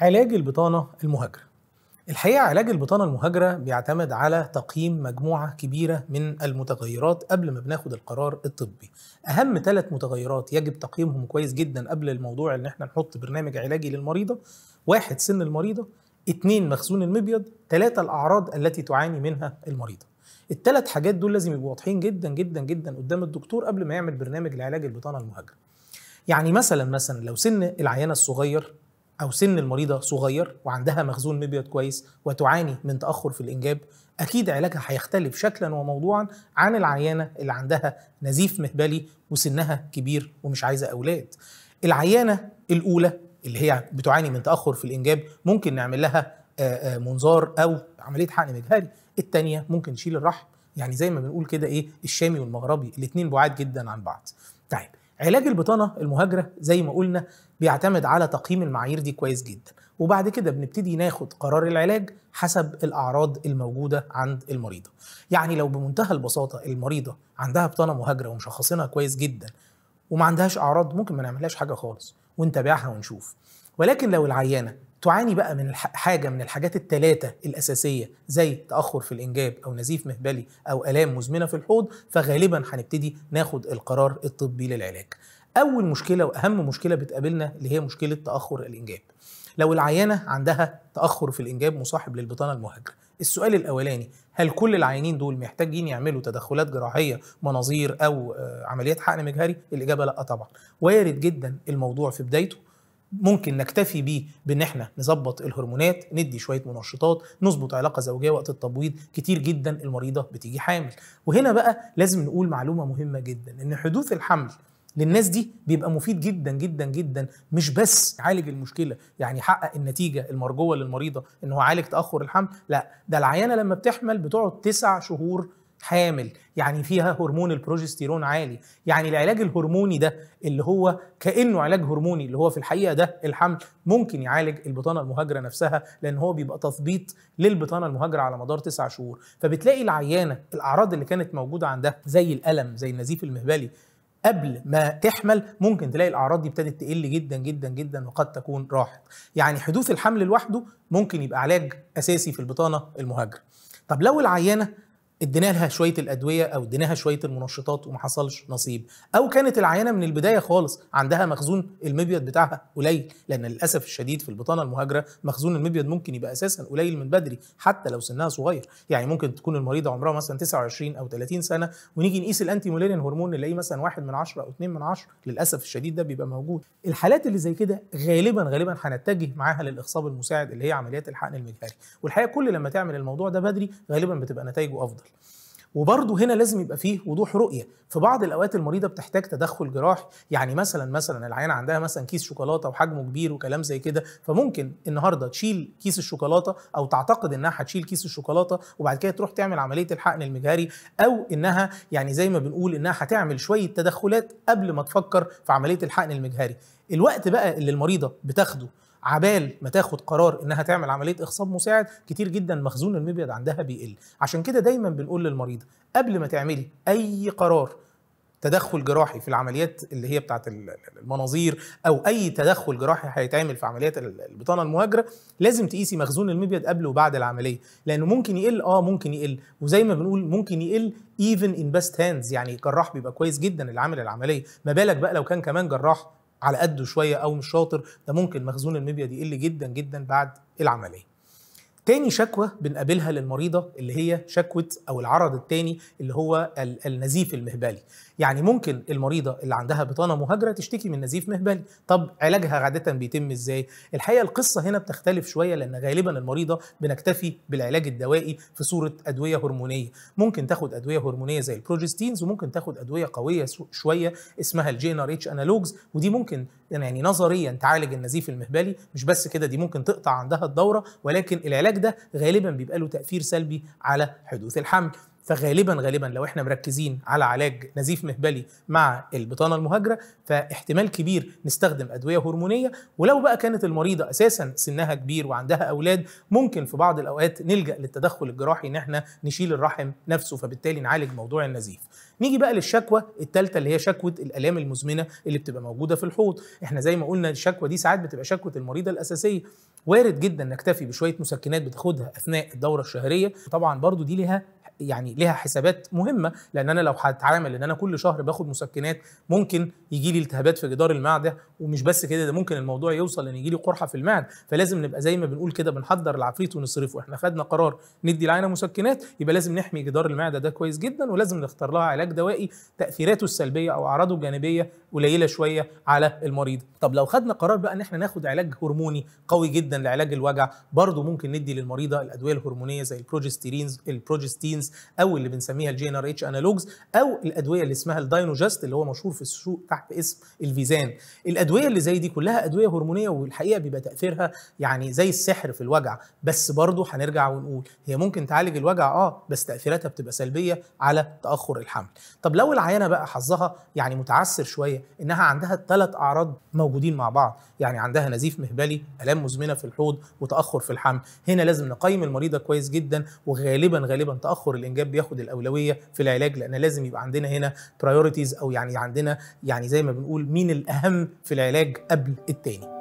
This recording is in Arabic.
علاج البطانة المهاجرة الحقيقة علاج البطانة المهاجرة بيعتمد على تقييم مجموعة كبيرة من المتغيرات قبل ما بناخد القرار الطبي أهم ثلاث متغيرات يجب تقييمهم كويس جدا قبل الموضوع إن احنا نحط برنامج علاجي للمريضة واحد سن المريضة اثنين مخزون المبيض ثلاثة الأعراض التي تعاني منها المريضة الثلاث حاجات دول لازم يبقوا واضحين جدا جدا جدا قدام الدكتور قبل ما يعمل برنامج لعلاج البطانة المهاجرة يعني مثلا مثلا لو سن العيانة الصغير او سن المريضه صغير وعندها مخزون مبيض كويس وتعاني من تاخر في الانجاب اكيد علاجها هيختلف شكلا وموضوعا عن العيانه اللي عندها نزيف مهبلي وسنها كبير ومش عايزه اولاد العيانه الاولى اللي هي بتعاني من تاخر في الانجاب ممكن نعمل لها منظار او عمليه حقن مجهري الثانيه ممكن نشيل الرحم يعني زي ما بنقول كده ايه الشامي والمغربي الاثنين بعاد جدا عن بعض طيب علاج البطانه المهاجره زي ما قلنا بيعتمد على تقييم المعايير دي كويس جدا وبعد كده بنبتدي ناخد قرار العلاج حسب الاعراض الموجوده عند المريضه يعني لو بمنتهى البساطه المريضه عندها بطانه مهاجره ومشخصينها كويس جدا وما عندهاش اعراض ممكن ما نعملهاش حاجه خالص ونتابعها ونشوف ولكن لو العيانه تعاني بقى من حاجة من الحاجات الثلاثة الأساسية زي تأخر في الإنجاب أو نزيف مهبلي أو آلام مزمنة في الحوض فغالبا هنبتدي ناخد القرار الطبي للعلاج أول مشكلة وأهم مشكلة بتقابلنا اللي هي مشكلة تأخر الإنجاب لو العيانة عندها تأخر في الإنجاب مصاحب للبطانة المهاجرة السؤال الأولاني هل كل العيانين دول محتاجين يعملوا تدخلات جراحية مناظير أو آه، عمليات حقن مجهري؟ الإجابة لأ طبعا وارد جدا الموضوع في بدايته ممكن نكتفي بيه بان احنا نظبط الهرمونات ندي شويه منشطات نظبط علاقه زوجيه وقت التبويض كتير جدا المريضه بتيجي حامل وهنا بقى لازم نقول معلومه مهمه جدا ان حدوث الحمل للناس دي بيبقى مفيد جدا جدا جدا مش بس عالج المشكله يعني حقق النتيجه المرجوه للمريضه ان هو عالج تاخر الحمل لا ده العيانه لما بتحمل بتقعد تسع شهور حامل يعني فيها هرمون البروجستيرون عالي يعني العلاج الهرموني ده اللي هو كانه علاج هرموني اللي هو في الحقيقه ده الحمل ممكن يعالج البطانه المهاجره نفسها لان هو بيبقى تثبيط للبطانه المهاجره على مدار تسع شهور فبتلاقي العيانه الاعراض اللي كانت موجوده عندها زي الالم زي النزيف المهبلي قبل ما تحمل ممكن تلاقي الاعراض دي ابتدت تقل جدا جدا جدا وقد تكون راحت يعني حدوث الحمل لوحده ممكن يبقى علاج اساسي في البطانه المهاجره طب لو العيانه ادينا لها شويه الادويه او اديناها شويه المنشطات وما حصلش نصيب او كانت العيانه من البدايه خالص عندها مخزون المبيض بتاعها قليل لان للاسف الشديد في البطانه المهاجره مخزون المبيض ممكن يبقى اساسا قليل من بدري حتى لو سنها صغير يعني ممكن تكون المريضه عمرها مثلا 29 او 30 سنه ونيجي نقيس الانتي مولينين هرمون نلاقيه مثلا 1 من 10 او 2 من 10 للاسف الشديد ده بيبقى موجود الحالات اللي زي كده غالبا غالبا هنتجه معاها للاخصاب المساعد اللي هي عمليات الحقن المجهري والحقيقه كل لما تعمل الموضوع ده بدري غالبا بتبقى نتائجه افضل الشكل وبرضه هنا لازم يبقى فيه وضوح رؤيه في بعض الاوقات المريضه بتحتاج تدخل جراحي يعني مثلا مثلا العيان عندها مثلا كيس شوكولاته وحجمه كبير وكلام زي كده فممكن النهارده تشيل كيس الشوكولاته او تعتقد انها هتشيل كيس الشوكولاته وبعد كده تروح تعمل عمليه الحقن المجهري او انها يعني زي ما بنقول انها هتعمل شويه تدخلات قبل ما تفكر في عمليه الحقن المجهري الوقت بقى اللي المريضه بتاخده عبال ما تاخد قرار انها تعمل عمليه اخصاب مساعد كتير جدا مخزون المبيض عندها بيقل عشان كده دايما بنقول للمريضه قبل ما تعملي اي قرار تدخل جراحي في العمليات اللي هي بتاعت المناظير او اي تدخل جراحي هيتعمل في عمليات البطانه المهاجره لازم تقيسي مخزون المبيض قبل وبعد العمليه لانه ممكن يقل اه ممكن يقل وزي ما بنقول ممكن يقل ايفن ان بيست هاندز يعني جراح بيبقى كويس جدا اللي عامل العمليه ما بالك بقى لو كان كمان جراح على قده شويه او مش شاطر ده ممكن مخزون الميبيا دي يقل جدا جدا بعد العمليه تاني شكوى بنقابلها للمريضة اللي هي شكوى أو العرض التاني اللي هو النزيف المهبلي يعني ممكن المريضة اللي عندها بطانة مهاجرة تشتكي من نزيف مهبلي طب علاجها عادة بيتم إزاي؟ الحقيقة القصة هنا بتختلف شوية لأن غالبا المريضة بنكتفي بالعلاج الدوائي في صورة أدوية هرمونية ممكن تاخد أدوية هرمونية زي البروجستينز وممكن تاخد أدوية قوية شوية اسمها الجي اتش انالوجز ودي ممكن يعني نظريا تعالج النزيف المهبلي مش بس كده دي ممكن تقطع عندها الدورة ولكن العلاج ده غالبا بيبقى له تاثير سلبي على حدوث الحمل فغالبا غالبا لو احنا مركزين على علاج نزيف مهبلي مع البطانه المهاجره فاحتمال كبير نستخدم ادويه هرمونيه ولو بقى كانت المريضه اساسا سنها كبير وعندها اولاد ممكن في بعض الاوقات نلجا للتدخل الجراحي ان احنا نشيل الرحم نفسه فبالتالي نعالج موضوع النزيف نيجي بقى للشكوى الثالثه اللي هي شكوى الالام المزمنه اللي بتبقى موجوده في الحوض احنا زي ما قلنا الشكوى دي ساعات بتبقى شكوى المريضه الاساسيه وارد جدا نكتفي بشويه مسكنات بتاخدها اثناء الدوره الشهريه طبعا برضو دي ليها يعني لها حسابات مهمه لان انا لو هتعامل ان انا كل شهر باخد مسكنات ممكن يجي لي التهابات في جدار المعده ومش بس كده ده ممكن الموضوع يوصل ان يجي لي قرحه في المعده فلازم نبقى زي ما بنقول كده بنحضر العفريت ونصرفه احنا خدنا قرار ندي العينه مسكنات يبقى لازم نحمي جدار المعده ده كويس جدا ولازم نختار لها علاج دوائي تاثيراته السلبيه او اعراضه الجانبيه قليله شويه على المريض طب لو خدنا قرار بقى ان احنا ناخد علاج هرموني قوي جدا لعلاج الوجع برضه ممكن ندي للمريضه الادويه الهرمونيه زي البروجستيرينز البروجستينز او اللي بنسميها الجي ان ار اتش انالوجز او الادويه اللي اسمها الداينوجست اللي هو مشهور في السوق تحت اسم الفيزان الادويه اللي زي دي كلها ادويه هرمونيه والحقيقه بيبقى تاثيرها يعني زي السحر في الوجع بس برضه هنرجع ونقول هي ممكن تعالج الوجع اه بس تاثيراتها بتبقى سلبيه على تاخر الحمل طب لو العيانه بقى حظها يعني متعسر شويه انها عندها ثلاث اعراض موجودين مع بعض يعني عندها نزيف مهبلي الام مزمنه في الحوض وتاخر في الحمل هنا لازم نقيم المريضه كويس جدا وغالبا غالبا تاخر الانجاب بياخد الاولويه في العلاج لان لازم يبقى عندنا هنا برايورتيز او يعني عندنا يعني زي ما بنقول مين الاهم في العلاج قبل التاني